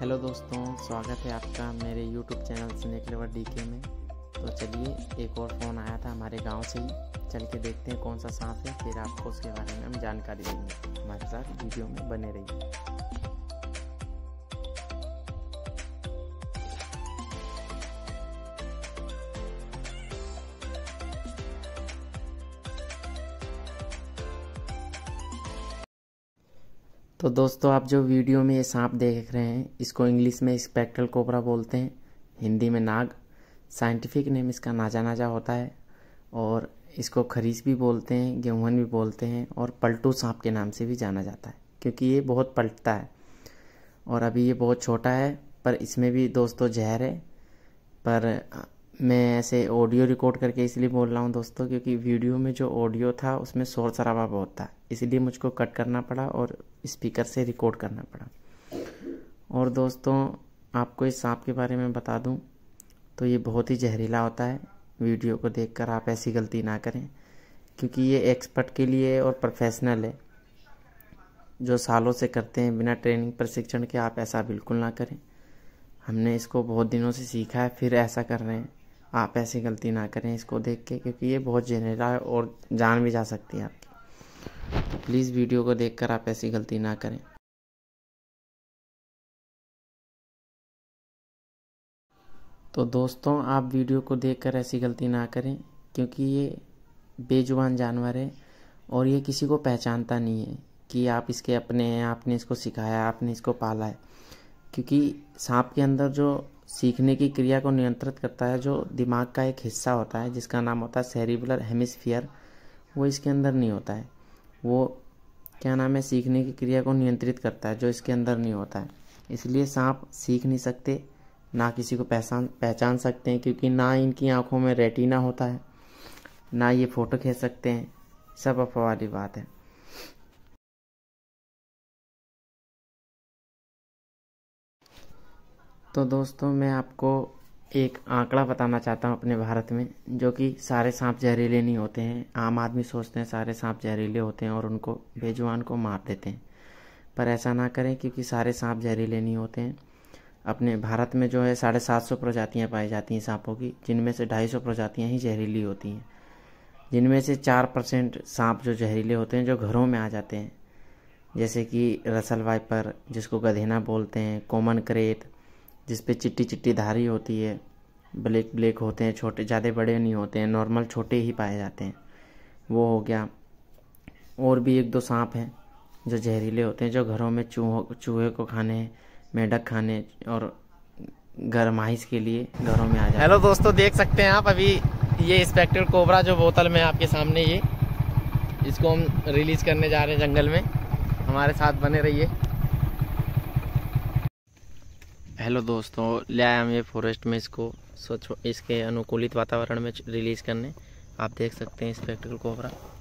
hello दोस्तों स्वागत है आपका मेरे यूट्यूब चैनल स्नेकलेवर डी के में तो चलिए एक और फ़ोन आया था हमारे गांव से ही चल के देखते हैं कौन सा सांप है फिर आपको उसके बारे में हम जानकारी देंगे हमारे साथ वीडियो में बने रहिए तो दोस्तों आप जो वीडियो में ये सांप देख रहे हैं इसको इंग्लिश में स्पेक्ट्रल कोबरा बोलते हैं हिंदी में नाग साइंटिफिक नेम इसका नाजा नाजा होता है और इसको खरीस भी बोलते हैं गेहूँ भी बोलते हैं और पलटू सांप के नाम से भी जाना जाता है क्योंकि ये बहुत पलटता है और अभी ये बहुत छोटा है पर इसमें भी दोस्तों जहर है पर मैं ऐसे ऑडियो रिकॉर्ड करके इसलिए बोल रहा हूँ दोस्तों क्योंकि वीडियो में जो ऑडियो था उसमें शोर शराबा बहुत था इसलिए मुझको कट करना पड़ा और स्पीकर से रिकॉर्ड करना पड़ा और दोस्तों आपको इस सांप के बारे में बता दूँ तो ये बहुत ही जहरीला होता है वीडियो को देख आप ऐसी गलती ना करें क्योंकि ये एक्सपर्ट के लिए और प्रोफेशनल है जो सालों से करते हैं बिना ट्रेनिंग प्रशिक्षण के आप ऐसा बिल्कुल ना करें हमने इसको बहुत दिनों से सीखा है फिर ऐसा कर रहे हैं आप ऐसी गलती ना करें इसको देख के क्योंकि ये बहुत जेनेरा है और जान भी जा सकती है आपकी तो प्लीज़ वीडियो को देख आप ऐसी गलती ना करें तो दोस्तों आप वीडियो को देखकर ऐसी गलती ना करें क्योंकि ये बेजुबान जानवर है और ये किसी को पहचानता नहीं है कि आप इसके अपने हैं आपने इसको सिखाया आपने इसको पाला है क्योंकि सांप के अंदर जो सीखने की क्रिया को नियंत्रित करता है जो दिमाग का एक हिस्सा होता है जिसका नाम होता है सेरिबुलर हेमिसफियर वो इसके अंदर नहीं होता है वो क्या नाम है सीखने की क्रिया को नियंत्रित करता है जो इसके अंदर नहीं होता है इसलिए सांप सीख नहीं सकते ना किसी को पहचान पहचान सकते हैं क्योंकि ना इनकी आँखों में रेटिना होता है ना ये फ़ोटो खींच सकते हैं सब अफवाह वाली बात है तो दोस्तों मैं आपको एक आंकड़ा बताना चाहता हूँ अपने भारत में जो कि सारे सांप जहरीले नहीं होते हैं आम आदमी सोचते हैं सारे सांप जहरीले होते हैं और उनको बेजुबान को मार देते हैं पर ऐसा ना करें क्योंकि सारे सांप जहरीले नहीं होते हैं अपने भारत में जो है साढ़े सात सौ प्रजातियाँ पाई जाती हैं सांपों की जिनमें से ढाई सौ प्रजातियाँ ही जहरीली होती हैं जिनमें से चार परसेंट सांप जो जहरीले होते हैं जो घरों में आ जाते हैं जैसे कि रसल वाइपर जिसको गधेना बोलते हैं कॉमन क्रेट जिस पे चिट्टी चिट्टी धारी होती है ब्लैक ब्लैक होते हैं छोटे ज़्यादा बड़े नहीं होते हैं नॉर्मल छोटे ही पाए जाते हैं वो हो गया और भी एक दो सांप हैं जो जहरीले होते हैं जो घरों में चूहों चूहे को खाने मेढक खाने और गर्माइश के लिए घरों में आ जाए हेलो दोस्तों देख सकते हैं आप अभी ये इंस्पेक्टर कोबरा जो बोतल में आपके सामने ये इसको हम रिलीज करने जा रहे हैं जंगल में हमारे साथ बने रहिए हेलो दोस्तों ले आया हम ये फॉरेस्ट में इसको स्वच्छ इसके अनुकूलित वातावरण में रिलीज़ करने आप देख सकते हैं इस स्पेक्टिकल कोबरा